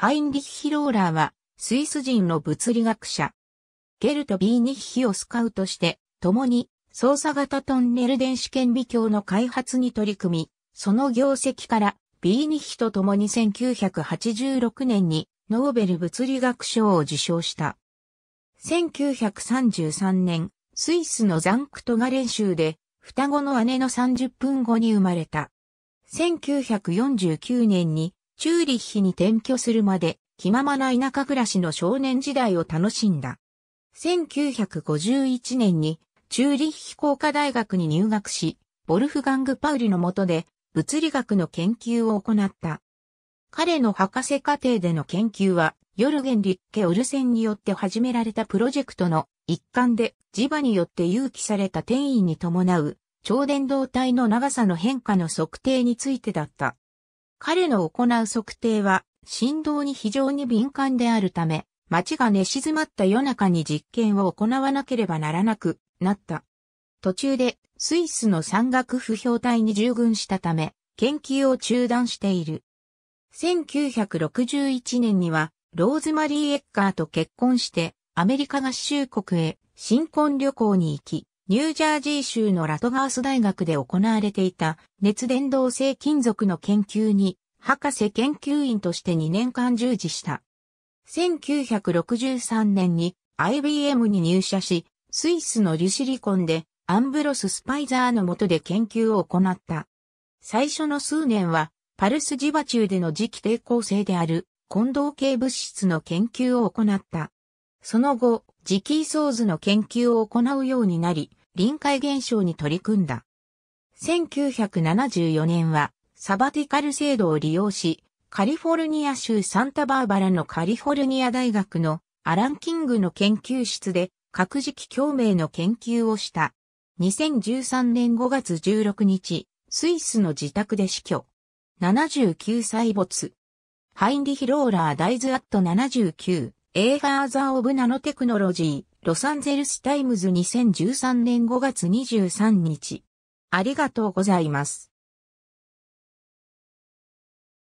ハインリッヒ・ローラーは、スイス人の物理学者。ゲルト・ビーニッヒをスカウトして、共に、操作型トンネル電子顕微鏡の開発に取り組み、その業績から、ビーニッヒと共に1986年に、ノーベル物理学賞を受賞した。1933年、スイスのザンクトガレン州で、双子の姉の30分後に生まれた。1949年にチューリッヒに転居するまで気ままな田舎暮らしの少年時代を楽しんだ。1951年にチューリッヒ工科大学に入学し、ボルフガング・パウリの下で物理学の研究を行った。彼の博士課程での研究は、ヨルゲン・リッケ・オルセンによって始められたプロジェクトの一環で、磁場によって誘起された転移に伴う、超伝導体の長さの変化の測定についてだった。彼の行う測定は振動に非常に敏感であるため、街が寝静まった夜中に実験を行わなければならなくなった。途中でスイスの山岳不評隊に従軍したため、研究を中断している。1961年にはローズマリー・エッカーと結婚してアメリカ合衆国へ新婚旅行に行き、ニュージャージー州のラトガース大学で行われていた熱伝導性金属の研究に博士研究員として2年間従事した。1963年に IBM に入社し、スイスのリュシリコンでアンブロス・スパイザーの下で研究を行った。最初の数年はパルス磁場中での磁気抵抗性である混同系物質の研究を行った。その後、磁気ソーズの研究を行うようになり、臨界現象に取り組んだ。1974年は、サバティカル制度を利用し、カリフォルニア州サンタバーバラのカリフォルニア大学のアラン・キングの研究室で核磁気共鳴の研究をした。2013年5月16日、スイスの自宅で死去。79歳没。ハインリヒ・ローラー・ダイズ・アット79、エーファーザー・オブ・ナノテクノロジー、ロサンゼルスタイムズ2013年5月23日。ありがとうございます。